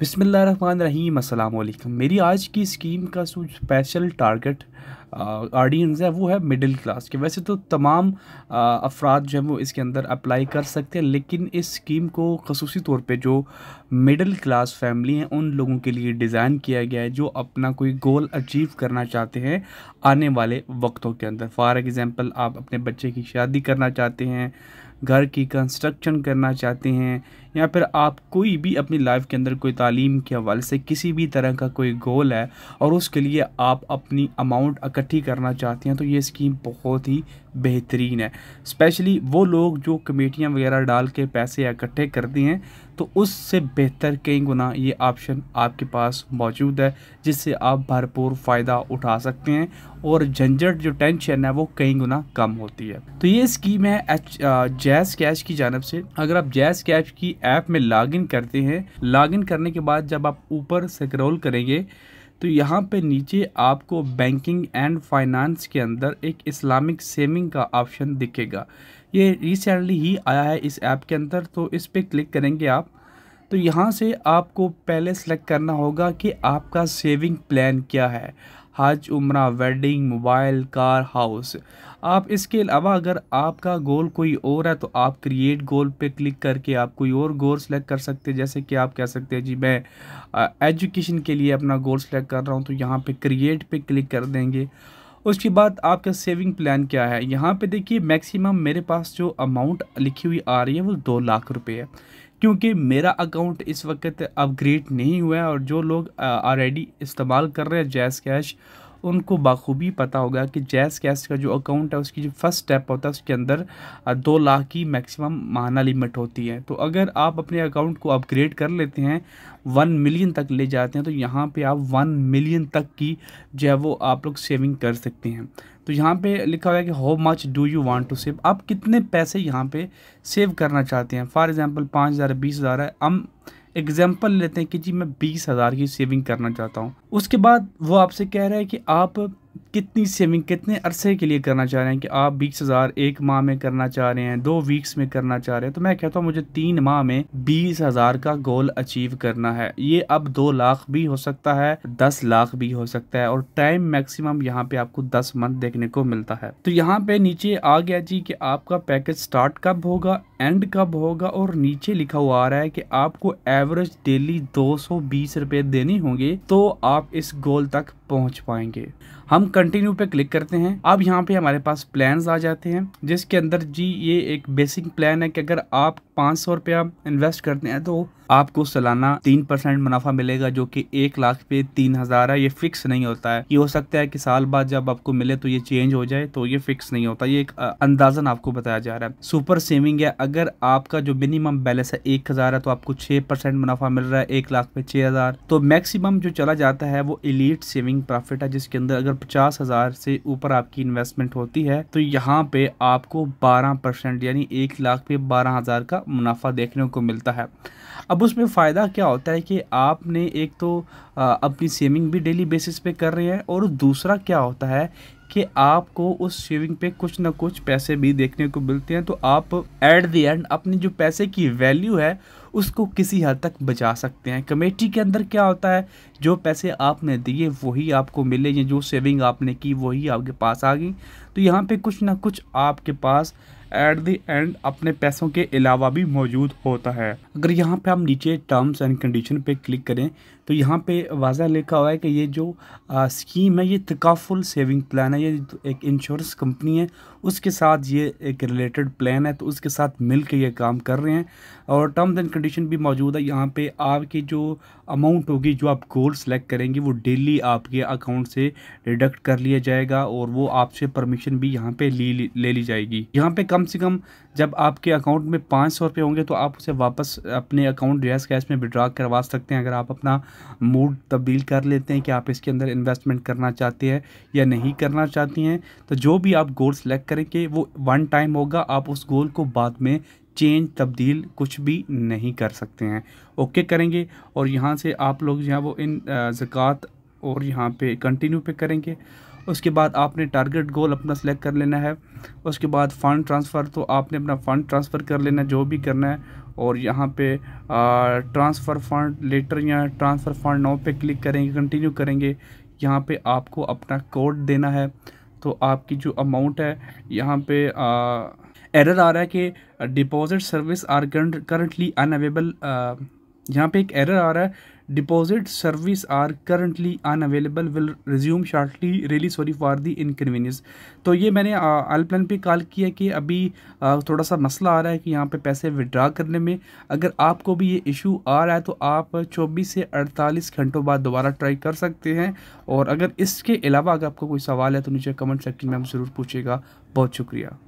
बिसमीम अल्लाम मेरी आज की स्कीम का जो स्पेशल टारगेट ऑडियंस है वो है मिडिल क्लास के वैसे तो तमाम अफराद जो है वो इसके अंदर अप्लाई कर सकते हैं लेकिन इस स्कीम को खसूसी तौर पे जो मिडिल क्लास फैमिली हैं उन लोगों के लिए डिज़ाइन किया गया है जो अपना कोई गोल अचीव करना चाहते हैं आने वाले वक्तों के अंदर फ़ार एग्ज़ाम्पल आप अपने बच्चे की शादी करना चाहते हैं घर की कंस्ट्रक्शन करना चाहते हैं या फिर आप कोई भी अपनी लाइफ के अंदर कोई तालीम के हवाले से किसी भी तरह का कोई गोल है और उसके लिए आप अपनी अमाउंट इकट्ठी करना चाहते हैं तो ये स्कीम बहुत ही बेहतरीन है स्पेशली वो लोग जो कमेटियाँ वगैरह डाल के पैसे इकट्ठे करते हैं तो उससे बेहतर कई गुना ये ऑप्शन आपके पास मौजूद है जिससे आप भरपूर फ़ायदा उठा सकते हैं और झंझट जो टेंशन है वो कई गुना कम होती है तो ये स्कीम है एच जैज़ कैश की जानब से अगर आप जैज़ कैश की ऐप में लॉगिन करते हैं लॉगिन करने के बाद जब आप ऊपर स्क्रॉल करेंगे तो यहाँ पे नीचे आपको बैंकिंग एंड फाइनेंस के अंदर एक इस्लामिक सेविंग का ऑप्शन दिखेगा ये रिसेंटली ही आया है इस ऐप के अंदर तो इस पर क्लिक करेंगे आप तो यहाँ से आपको पहले सेलेक्ट करना होगा कि आपका सेविंग प्लान क्या है हज उम्र वेडिंग मोबाइल कार हाउस आप इसके अलावा अगर आपका गोल कोई और है तो आप क्रिएट गोल पे क्लिक करके आप कोई और गोल सेलेक्ट कर सकते हैं जैसे कि आप कह सकते हैं जी मैं एजुकेशन के लिए अपना गोल सेलेक्ट कर रहा हूँ तो यहाँ पे क्रिएट पे क्लिक कर देंगे उसके बाद आपका सेविंग प्लान क्या है यहाँ पे देखिए मैक्सिमम मेरे पास जो अमाउंट लिखी हुई आ रही है वो दो लाख रुपये है क्योंकि मेरा अकाउंट इस वक्त अपग्रेड नहीं हुआ है और जो लोग ऑलरेडी इस्तेमाल कर रहे हैं जैस कैश उनको बाखूबी पता होगा कि जैस कैश का जो अकाउंट है उसकी जो फर्स्ट स्टेप होता है उसके अंदर दो लाख की मैक्सिमम माहाना लिमिट होती है तो अगर आप अपने अकाउंट को अपग्रेड कर लेते हैं वन मिलियन तक ले जाते हैं तो यहाँ पे आप वन मिलियन तक की जो है वो आप लोग सेविंग कर सकते हैं तो यहाँ पे लिखा हुआ है कि how much do you want to save आप कितने पैसे यहाँ पे सेव करना चाहते हैं फॉर एग्जांपल पाँच हज़ार बीस हज़ार है हम एग्जाम्पल लेते हैं कि जी मैं बीस हज़ार की सेविंग करना चाहता हूँ उसके बाद वो आपसे कह रहा है कि आप कितनी सेविंग कितने अरसे के लिए करना चाह रहे हैं कि आप बीस हज़ार एक माह में करना चाह रहे हैं दो वीक्स में करना चाह रहे हैं तो मैं कहता हूँ मुझे तीन माह में बीस हज़ार का गोल अचीव करना है ये अब दो लाख भी हो सकता है दस लाख भी हो सकता है और टाइम मैक्सिमम यहाँ पे आपको दस मंथ देखने को मिलता है तो यहाँ पे नीचे आ गया जी कि आपका पैकेज स्टार्ट कब होगा एंड कब होगा और नीचे लिखा हुआ आ रहा है कि आपको एवरेज डेली दो सौ बीस रुपए देने होंगे तो आप इस गोल तक पहुंच पाएंगे हम कंटिन्यू पे क्लिक करते हैं अब यहाँ पे हमारे पास प्लान्स आ जाते हैं जिसके अंदर जी ये एक बेसिक प्लान है कि अगर आप पाँच सौ रुपया इन्वेस्ट करते हैं तो आपको सालाना तीन परसेंट मुनाफा मिलेगा जो कि एक लाख पे तीन हजार है ये फिक्स नहीं होता है ये हो सकता है कि साल बाद जब आपको मिले तो ये चेंज हो जाए तो ये फिक्स नहीं होता ये एक अंदाजन आपको बताया जा रहा है सुपर सेविंग है अगर आपका जो मिनिमम बैलेंस है एक हजार है तो आपको छह परसेंट मुनाफा मिल रहा है एक लाख पे छह हजार तो मैक्सिमम जो चला जाता है वो इलीट सेविंग प्रॉफिट है जिसके अंदर अगर पचास हजार से ऊपर आपकी इन्वेस्टमेंट होती है तो यहाँ पे आपको बारह परसेंट यानी एक लाख पे बारह हजार का मुनाफा देखने को मिलता है अब अब उसमें फ़ायदा क्या होता है कि आपने एक तो अपनी सेविंग भी डेली बेसिस पे कर रहे हैं और दूसरा क्या होता है कि आपको उस सेविंग पे कुछ ना कुछ पैसे भी देखने को मिलते हैं तो आप एट दी एंड अपनी जो पैसे की वैल्यू है उसको किसी हद तक बचा सकते हैं कमेटी के अंदर क्या होता है जो पैसे आपने दिए वही आपको मिले या जो सेविंग आपने की वही आपके पास आ गई तो यहाँ पे कुछ ना कुछ आपके पास एट द एंड अपने पैसों के अलावा भी मौजूद होता है अगर यहाँ पे हम नीचे टर्म्स एंड कंडीशन पे क्लिक करें तो यहाँ पे वाजा लिखा हुआ है कि ये जो आ, स्कीम है ये तकाफुल सेविंग प्लान है ये एक इंश्योरेंस कंपनी है उसके साथ ये एक रिलेटेड प्लान है तो उसके साथ मिल के ये काम कर रहे हैं और टर्म्स एंड कंडीशन भी मौजूद है यहाँ पे आपकी जो अमाउंट होगी जो आप गोल सेलेक्ट करेंगे वो डेली आपके अकाउंट से डिडक्ट कर लिया जाएगा और वो आपसे परमिशन भी यहाँ पे ली ले ली जाएगी यहाँ पे कम से कम जब आपके अकाउंट में पाँच सौ होंगे तो आप उसे वापस अपने अकाउंट रेस कैश में विड्रा करवा सकते हैं अगर आप अपना मूड तब्दील कर लेते हैं कि आप इसके अंदर इन्वेस्टमेंट करना चाहते हैं या नहीं करना चाहती हैं तो जो भी आप गोल सेलेक्ट करेंगे वो वन टाइम होगा आप उस गोल को बाद में चेंज तब्दील कुछ भी नहीं कर सकते हैं ओके करेंगे और यहाँ से आप लोग जो है वो इन ज़क़़त और यहाँ पे कंटिन्यू पे करेंगे उसके बाद आपने टारगेट गोल अपना सेलेक्ट कर लेना है उसके बाद फ़ंड ट्रांसफ़र तो आपने अपना फ़ंड ट्रांसफ़र कर लेना है जो भी करना है और यहाँ पे ट्रांसफ़र फंड लेटर या ट्रांसफ़र फंड नाउ पे क्लिक करेंगे कंटिन्यू करेंगे यहाँ पे आपको अपना कोड देना है तो आपकी जो अमाउंट है यहाँ पे एरर आ रहा है कि deposit service are currently unavailable यहाँ पे एक एरर आ रहा है deposit service are currently unavailable will resume shortly really sorry for the inconvenience तो ये मैंने आलप्लान पे कॉल किया कि अभी थोड़ा सा मसला आ रहा है कि यहाँ पे पैसे विड्रा करने में अगर आपको भी ये इशू आ रहा है तो आप 24 से 48 घंटों बाद दोबारा ट्राई कर सकते हैं और अगर इसके अलावा अगर आपको कोई सवाल है तो नीचे कमेंट सेक्शन में हम ज़रूर पूछेगा बहुत शुक्रिया